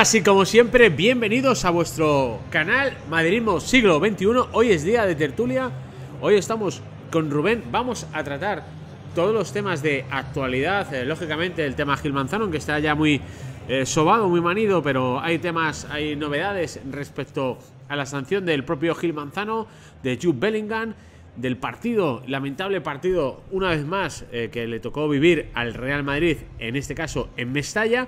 Así como siempre, bienvenidos a vuestro canal Madridismo Siglo XXI. Hoy es día de tertulia. Hoy estamos con Rubén. Vamos a tratar todos los temas de actualidad. Eh, lógicamente, el tema Gil Manzano, que está ya muy eh, sobado, muy manido, pero hay temas, hay novedades respecto a la sanción del propio Gil Manzano, de Jude Bellingham, del partido, lamentable partido, una vez más, eh, que le tocó vivir al Real Madrid, en este caso en Mestalla.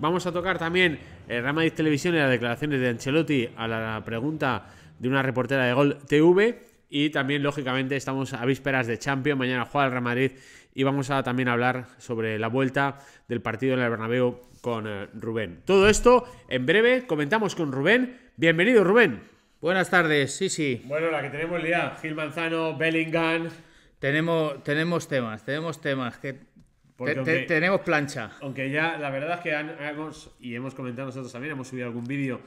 Vamos a tocar también el eh, Real Televisión y las declaraciones de Ancelotti a la pregunta de una reportera de Gol TV. Y también, lógicamente, estamos a vísperas de Champions. Mañana juega el Real Madrid y vamos a también hablar sobre la vuelta del partido en el Bernabéu con eh, Rubén. Todo esto en breve comentamos con Rubén. Bienvenido, Rubén. Buenas tardes, sí, sí. Bueno, la que tenemos día. Gil Manzano, Bellingham. Tenemos, tenemos temas, tenemos temas que tenemos plancha. Aunque ya, la verdad es que hemos, y hemos comentado nosotros también, hemos subido algún vídeo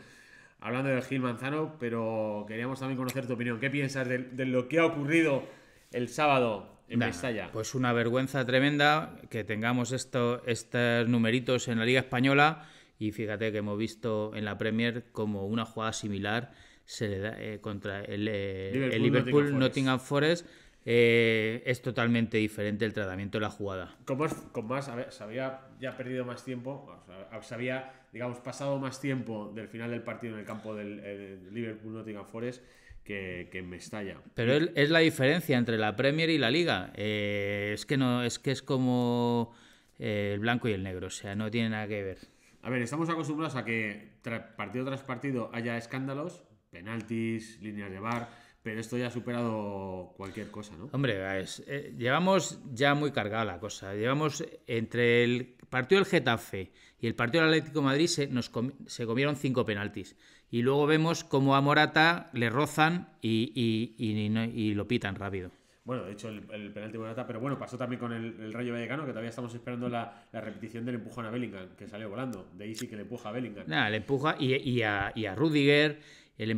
hablando de Gil Manzano, pero queríamos también conocer tu opinión. ¿Qué piensas de, lo que ha ocurrido el sábado en nah, Pues una vergüenza tremenda que tengamos esto, estos numeritos en la Liga Española. Y fíjate que hemos visto en la Premier como una jugada similar se le da eh, contra el, eh, Liverpool, el Nottingham Forest eh, es totalmente diferente el tratamiento de la jugada. Con más, con más se había ya perdido más tiempo, se había, digamos, pasado más tiempo del final del partido en el campo del Liverpool Nottingham Forest que, en Mestalla. Pero es, la diferencia entre la Premier y la Liga. Eh, es que no, es que es como eh, el blanco y el negro, o sea, no tiene nada que ver. A ver, estamos acostumbrados a que partido tras partido haya escándalos, penaltis, líneas de bar. Pero esto ya ha superado cualquier cosa, ¿no? Hombre, es, eh, llevamos ya muy cargada la cosa. Llevamos entre el partido del Getafe y el partido del Atlético Madrid se, se comieron cinco penaltis. Y luego vemos cómo a Morata le rozan y, y, lo pitan rápido. Bueno, de hecho, el, penalti de Morata, pero bueno, pasó también con el, Rayo Vallecano, que todavía estamos esperando la, repetición del empujón a Bellingham, que salió volando. De ahí sí que le empuja a Bellingham. Nada, le empuja y, a, Rudiger. El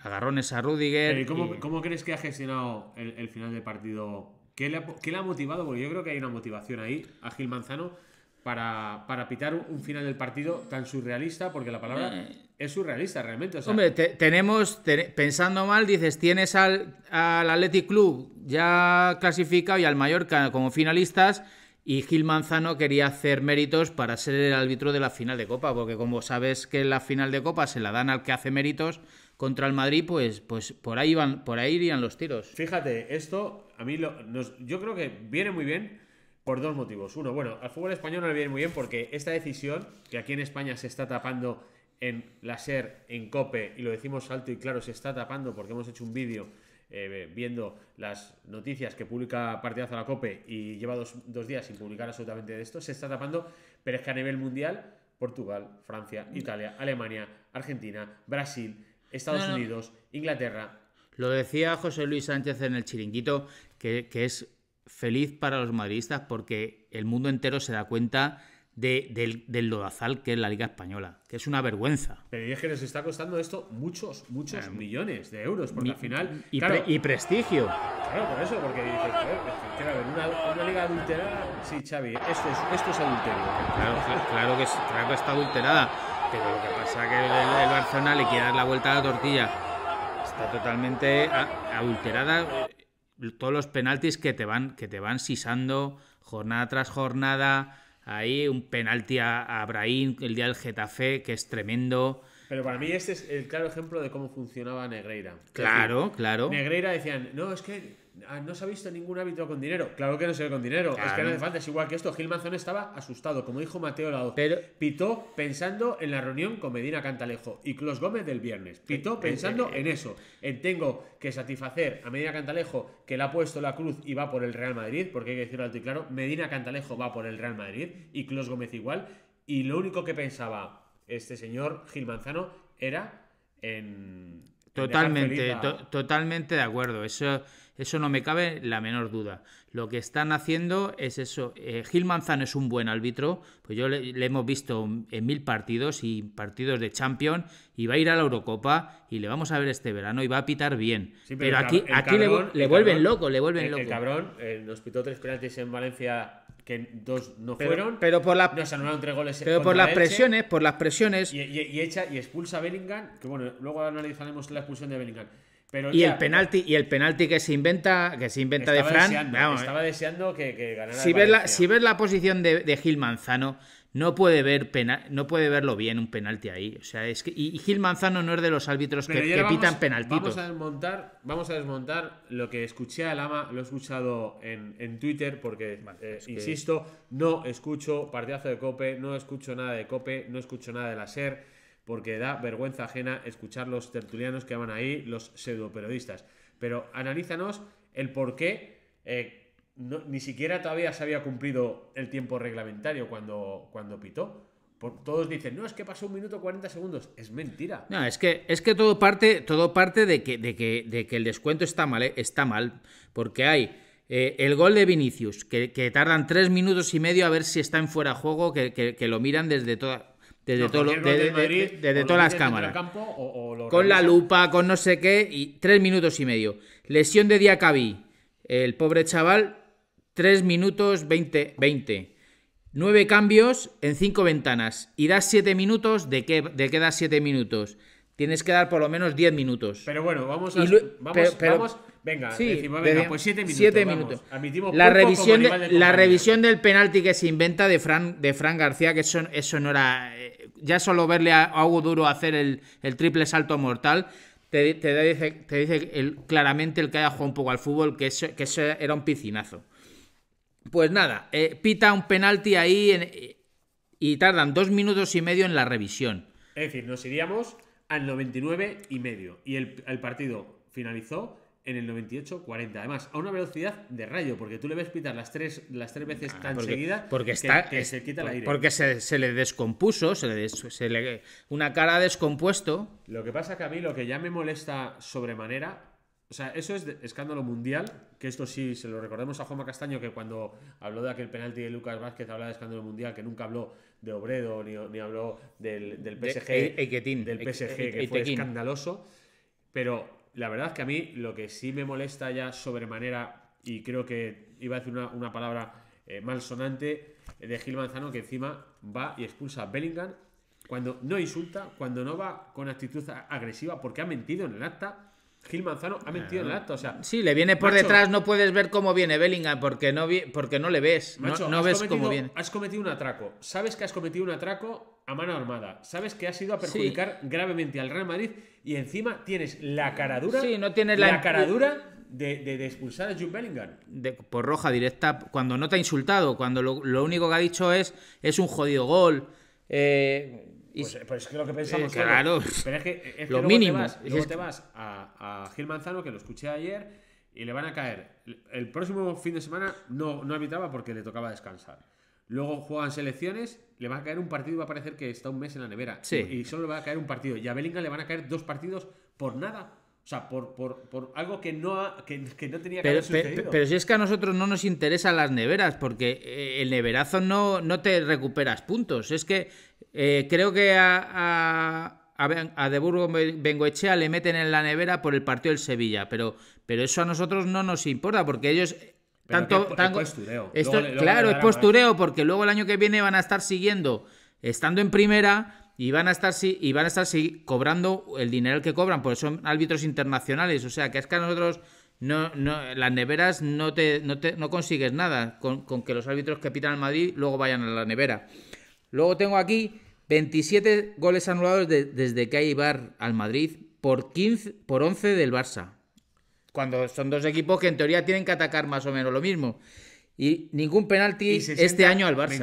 agarrones a Rudiger. ¿Y cómo, crees que ha gestionado el, final del partido? ¿Qué le, ha, motivado? Porque yo creo que hay una motivación ahí a Gil Manzano para, para pitar un final del partido tan surrealista, porque la palabra eh. es surrealista realmente. Hombre, tenemos, pensando mal, dices, tienes al, al Athletic Club ya clasificado y al Mallorca como finalistas. Y Gil Manzano quería hacer méritos para ser el árbitro de la final de Copa, porque como sabes que la final de Copa se la dan al que hace méritos, contra el Madrid, pues, pues por ahí van, por ahí irían los tiros. Fíjate, esto a mí lo, yo creo que viene muy bien por dos motivos. Uno, bueno, al fútbol español no le viene muy bien porque esta decisión que aquí en España se está tapando en la SER, en COPE, y lo decimos alto y claro, se está tapando porque hemos hecho un vídeo eh, viendo las noticias que publica Partidazo a la COPE y lleva dos, dos, días sin publicar absolutamente de esto, se está tapando, pero es que a nivel mundial, Portugal, Francia, Italia, Alemania, Argentina, Brasil, Estados Unidos, Inglaterra. Lo decía José Luis Sánchez en el chiringuito, que, es feliz para los madridistas porque el mundo entero se da cuenta de, del, lodazal que es la Liga Española, que es una vergüenza. Pero es que nos está costando esto muchos, muchos eh, millones de euros, porque al final. Y, prestigio. Claro, por eso, porque claro, una, liga adulterada. Sí, Xavi, esto es, esto es adulterio. que claro que está adulterada. Pero lo que pasa es que el, el Barcelona le quiere dar la vuelta a la tortilla. Está totalmente adulterada. Todos los penaltis que te van, que te van sisando jornada tras jornada. Ahí un penalti a, a el día del Getafe, que es tremendo. Pero para mí este es el claro ejemplo de cómo funcionaba Negreira. Claro, claro. Negreira decían, no, es que Ah, no se ha visto ningún hábito con dinero. Claro que no se ve con dinero. Es que no hace falta. Es igual que esto. Gil Manzano estaba asustado, como dijo Mateo Lado. Pero... Pitó pensando en la reunión con Medina Cantalejo y Clos Gómez del viernes. Eh, Pitó eh, pensando eh, en eso. En tengo que satisfacer a Medina Cantalejo, que le ha puesto la cruz y va por el Real Madrid, porque hay que decirlo alto y claro. Medina Cantalejo va por el Real Madrid y Clos Gómez igual. Y lo único que pensaba este señor Gil Manzano era en Totalmente, totalmente de acuerdo. Eso, eso no me cabe la menor duda. Lo que están haciendo es eso. Eh, Gil Manzano es un buen árbitro, pues yo le, hemos visto en mil partidos y partidos de Champions y va a ir a la Eurocopa y le vamos a ver este verano y va a pitar bien. pero, aquí, aquí le, vuelven loco, le vuelven loco. El cabrón eh, nos pitó tres penaltis en Valencia que dos no fueron. Pero por las anularon tres goles. Pero por las presiones, por las presiones. Y, y, y, y expulsa a Bellingham, que bueno, luego analizaremos la expulsión de Bellingham y, el penalti, y el penalti que se inventa, que se inventa de Fran. Eh. estaba deseando que, ganara si ves, la, si ves la posición de, Gil Manzano, no puede ver pena, no puede verlo bien un penalti ahí. O sea, es que. Y Gil Manzano no es de los árbitros que, pitan Vamos a desmontar, vamos a desmontar lo que escuché al ama, lo he escuchado en, Twitter, porque eh, insisto, no escucho partidazo de cope, no escucho nada de cope, no escucho nada de la SER porque da vergüenza ajena escuchar los tertulianos que van ahí, los pseudoperiodistas. Pero analízanos el por qué eh, ni siquiera todavía se había cumplido el tiempo reglamentario cuando, cuando pitó. todos dicen, no, es que pasó un minuto 40 segundos. Es mentira. No, es que, es que todo parte, todo parte de, que, de, que, de que el descuento está mal, eh, está mal. Porque hay eh, el gol de Vinicius, que, tardan tres minutos y medio a ver si está en fuera de juego, que lo miran desde toda desde, todas las cámaras. con la lupa, con no sé qué, y tres minutos y medio. Lesión de Diacabí, el pobre chaval, tres minutos veinte. Nueve cambios en cinco ventanas. Y das siete minutos, ¿de qué, de das siete minutos? Tienes que dar por lo menos diez minutos. Pero bueno, vamos a. vamos, Venga, pues siete minutos. la revisión, la revisión del penalti que se inventa de Fran, de Fran García, que eso, no era. Eh, ya solo verle a, Hugo Duro hacer el, triple salto mortal. Te, dice, claramente el que haya jugado un poco al fútbol que eso, era un piscinazo. Pues nada, eh, pita un penalti ahí y tardan dos minutos y medio en la revisión. Es decir, nos iríamos al 99 y medio. Y el partido finalizó en el 98-40. Además, a una velocidad de rayo, porque tú le ves pitar las tres, las tres veces tan seguida porque está, que, se quita el aire. Porque se, le descompuso, se le, una cara descompuesto. Lo que pasa que a mí lo que ya me molesta sobremanera, o sea, eso es escándalo mundial, que esto sí se lo recordemos a Juanma Castaño, que cuando habló de aquel penalti de Lucas Vázquez hablaba de escándalo mundial, que nunca habló de Obredo ni, habló del, PSG, del PSG que fue escandaloso, pero la verdad es que a mí lo que sí me molesta ya sobremanera, y creo que iba a decir una, una palabra eh, malsonante, de Gil Manzano, que encima va y expulsa a Bellingham cuando no insulta, cuando no va con actitud agresiva, porque ha mentido en el acta Gil Manzano ha mentido en el acto, Sí, le viene por detrás, no puedes ver cómo viene Bellingham porque no, porque no le ves. no, ves cómo viene. Has cometido un atraco. Sabes que has cometido un atraco a mano armada. Sabes que has ido a perjudicar gravemente al Real Madrid y encima tienes la caradura no tienes la. de, expulsar a Jude Bellingham. por roja directa, cuando no te ha insultado, cuando lo, único que ha dicho es es un jodido gol. Eh, pues, eh, pues, es que lo que pensamos. Eh, claro. Pero es que, eh, lo mínimo. Te vas, luego te vas a, Gil Manzano, que lo escuché ayer, y le van a caer. El próximo fin de semana no, no habitaba porque le tocaba descansar. Luego juegan selecciones, le va a caer un partido y va a parecer que está un mes en la nevera. Sí. Y solo le va a caer un partido. Y a Belinga le van a caer dos partidos por nada. O sea, por, algo que no, tenía que pero, Pero, si es que a nosotros no nos interesan las neveras, porque el neverazo no, no te recuperas puntos. Es que eh, creo que a, a, a Deburgo Bengoechea le meten en la nevera por el partido del Sevilla, pero, pero eso a nosotros no nos importa porque ellos tanto, claro, es postureo porque luego el año que viene van a estar siguiendo, estando en primera y van a estar y van a estar cobrando el dinero que cobran, Porque son árbitros internacionales, o sea, que es que a nosotros no, las neveras no no te no consigues nada con, con que los árbitros que pitan al Madrid luego vayan a la nevera. Luego tengo aquí 27 goles anulados desde que hay Ibar al Madrid por, 15, por 11 del Barça. Cuando son dos equipos que en teoría tienen que atacar más o menos lo mismo. Y ningún penalti este año al Barça.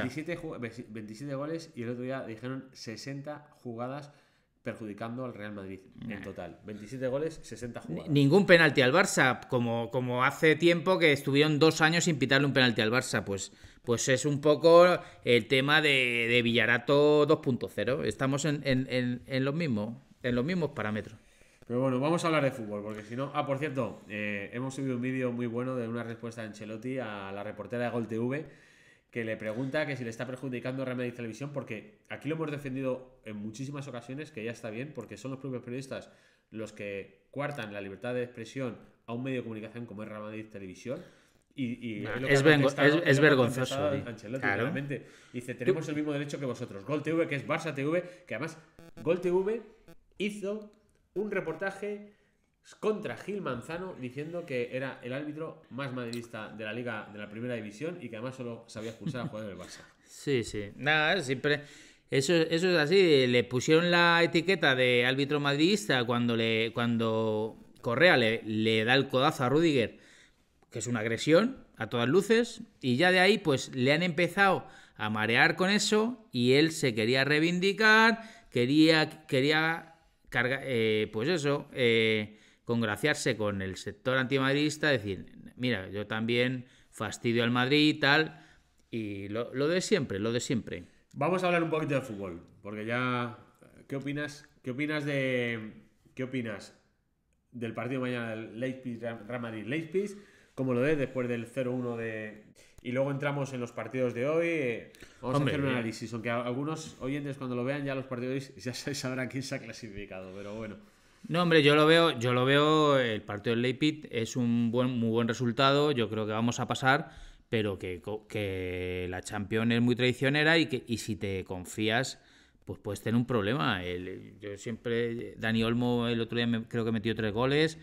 27, goles y el otro día dijeron 60 jugadas perjudicando al Real Madrid en total. 27 goles, 60 jugadas. Ningún penalti al Barça, como, como hace tiempo que estuvieron dos años sin pitarle un penalti al Barça, pues, pues es un poco el tema de, Villarato 2.0. Estamos en, los mismos, en los mismos parámetros. Pero bueno, vamos a hablar de fútbol, porque si no. Ah, por cierto, eh, hemos subido un vídeo muy bueno de una respuesta de Ancelotti a la reportera de Gol TV que le pregunta que si le está perjudicando Madrid Televisión, porque aquí lo hemos defendido en muchísimas ocasiones, que ya está bien, porque son los propios periodistas los que cuartan la libertad de expresión a un medio de comunicación como es Madrid Televisión. Y, es, vergonzoso. Ancelotti, realmente Dice, tenemos el mismo derecho que vosotros. Gol TV, que es Barça TV, que además Gol TV hizo un reportaje contra Gil Manzano diciendo que era el árbitro más madridista de la liga de la primera división y que además solo sabía expulsar a jugadores del Barça. Sí, sí. Nada, siempre eso, eso es así, le pusieron la etiqueta de árbitro madridista cuando le cuando Correa le, da el codazo a Rudiger, que es una agresión a todas luces y ya de ahí pues le han empezado a marear con eso y él se quería reivindicar, quería quería eh, pues eso, eh, congraciarse con el sector antimadridista, decir, mira, yo también fastidio al Madrid y tal, y lo, de siempre, lo de siempre. Vamos a hablar un poquito de fútbol, porque ya, ¿qué opinas? ¿Qué opinas de, qué opinas del partido mañana del Real Madrid, Leipzig? ¿Cómo lo ves después del 0-1 de, y luego entramos en los partidos de hoy. Eh, vamos a hacer un eh, análisis, aunque algunos oyentes cuando lo vean ya los partidos ya sabrán quién se ha clasificado, pero bueno. No, hombre, yo lo veo, yo lo veo, el partido del Leipzig es un buen, muy buen resultado, yo creo que vamos a pasar, pero que, que la Champions es muy traicionera y que y si te confías, pues puedes tener un problema. yo siempre, Dani Olmo el otro día creo que metió tres goles,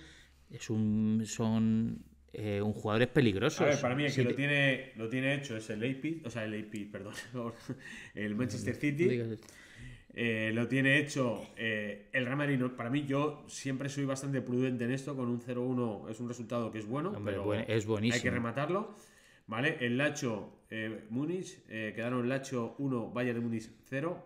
es un, son eh, un jugador es peligroso. A ver, para mí el que lo, tiene, lo tiene hecho es el Leipzig, o sea, el Leipzig, perdón, el Manchester City. Eh, lo tiene hecho eh, el Real Para mí, yo siempre soy bastante prudente en esto. Con un 0-1 es un resultado que es bueno, pero es buenísimo. hay que rematarlo. ¿Vale? El Lacho eh, Múnich, eh, quedaron Lacho 1, Bayern de Múnich 0.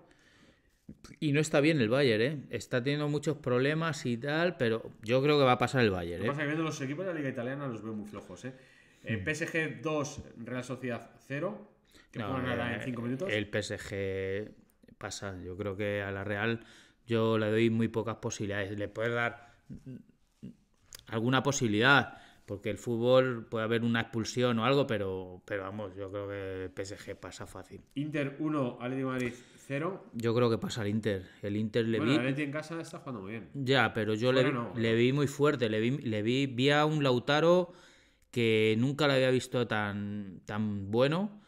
Y no está bien el Bayern, ¿eh? Está teniendo muchos problemas y tal, pero yo creo que va a pasar el Bayern. pasa viendo los equipos de la Liga Italiana los veo muy flojos, ¿eh? Hmm. PSG 2, Real Sociedad 0. Que no, juegan nada en 5 minutos. El PSG pasa. Yo creo que a la Real yo le doy muy pocas posibilidades. Le puedes dar mm, alguna posibilidad, porque el fútbol puede haber una expulsión o algo, pero, pero vamos, yo creo que el PSG pasa fácil. Inter 1, Atlético Madrid 0. Yo creo que pasa el Inter. El Inter le bueno, vi. en casa está jugando muy bien. Ya, pero yo le, le, vi muy fuerte. Le vi, le vi, vi a un Lautaro que nunca lo había visto tan, tan bueno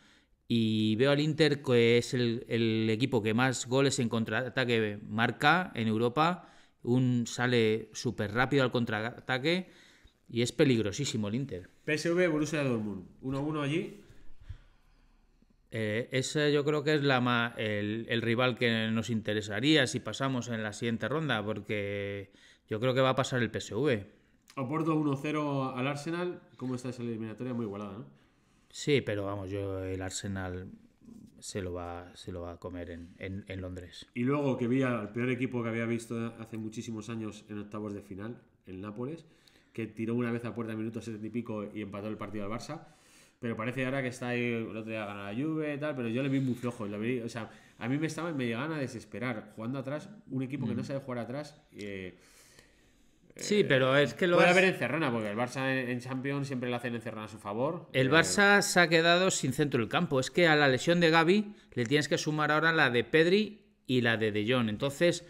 y veo al Inter que es el, equipo que más goles en contraataque marca en Europa. Un sale súper rápido al contraataque y es peligrosísimo el Inter. PSV Borussia Dortmund, 1-1 allí. Eh, ese yo creo que es la el, rival que nos interesaría si pasamos en la siguiente ronda, porque yo creo que va a pasar el PSV. Oporto 1-0 al Arsenal. ¿Cómo está esa eliminatoria? Muy igualada, ¿no? Sí, pero vamos, yo el Arsenal se lo va, se lo va a comer en, Londres. Y luego que vi al peor equipo que había visto hace muchísimos años en octavos de final, en Nápoles, que tiró una vez a puerta en minutos setenta y pico y empató el partido al Barça. Pero parece ahora que está ahí, el otro día ganando la Juve y tal, pero yo le vi muy flojo. o sea, a mí me, estaba, me llegaban a desesperar jugando atrás, un equipo que mm. no sabe jugar atrás. Eh, Sí, eh, pero es que lo. Puede ver haber encerrana porque el Barça en Champions siempre le hacen encerrado a su favor. El eh, Barça se ha quedado sin centro del campo. Es que a la lesión de Gaby le tienes que sumar ahora la de Pedri y la de De Jong. Entonces,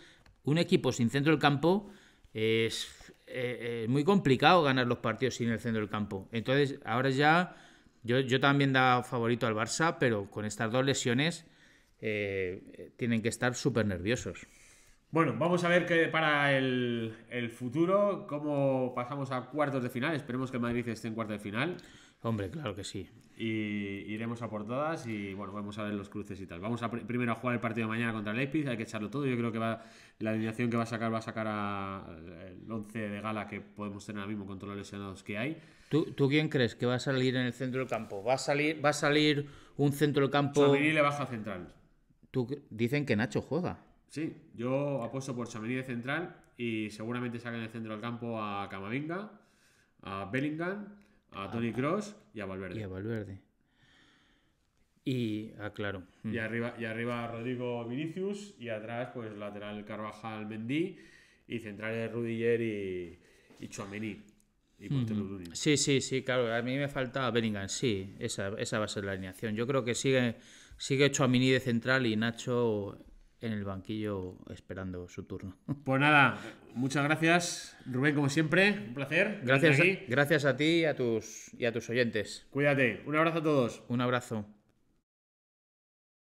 un equipo sin centro del campo es, eh, muy complicado ganar los partidos sin el centro del campo. Entonces, ahora ya. Yo, también da favorito al Barça, pero con estas dos lesiones tienen que estar súper nerviosos. Bueno, vamos a ver que para el, futuro, cómo pasamos a cuartos de final. Esperemos que Madrid esté en cuartos de final. Hombre, claro que sí. Y iremos a por todas y bueno, vamos a ver los cruces y tal. Vamos primero a jugar el partido de mañana contra el Leipzig, hay que echarlo todo. Yo creo que la alineación que va a sacar va a sacar al el 11 de gala que podemos tener ahora mismo contra los lesionados que hay. ¿Tú, quién crees que va a salir en el centro del campo? ¿Va a salir, va a salir un centro del campo? Chamini le baja central. ¿Tú, dicen que Nacho juega. Sí, yo apuesto por Chamení de central y seguramente en el centro del campo a Camavinga, a Bellingham, a ah, Tony Cross y a Valverde. Y a Valverde. Y a, ah, claro. Y mm. arriba, y arriba Rodrigo Vinicius y atrás pues lateral Carvajal mendí y centrales Rudiger y, y Y mm-hmm. Sí, sí, sí, claro. A mí me falta Bellingham, sí. Esa, va a ser la alineación. Yo creo que sigue, sigue de central y Nacho en el banquillo esperando su turno. Pues nada, muchas gracias, Rubén, como siempre, un placer. Gracias, a, gracias a ti y a tus, y a tus oyentes. Cuídate, un abrazo a todos. Un abrazo.